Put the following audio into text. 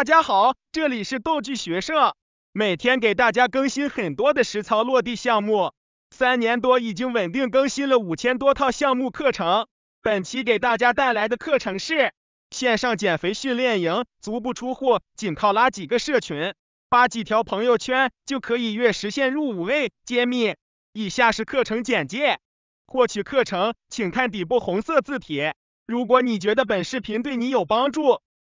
大家好，这里是道具学社，每天给大家更新很多的实操落地项目，三年多已经稳定更新了五千多套项目课程。本期给大家带来的课程是线上减肥训练营，足不出户，仅靠拉几个社群，发几条朋友圈就可以月实现入五位。揭秘，以下是课程简介，获取课程请看底部红色字体。如果你觉得本视频对你有帮助。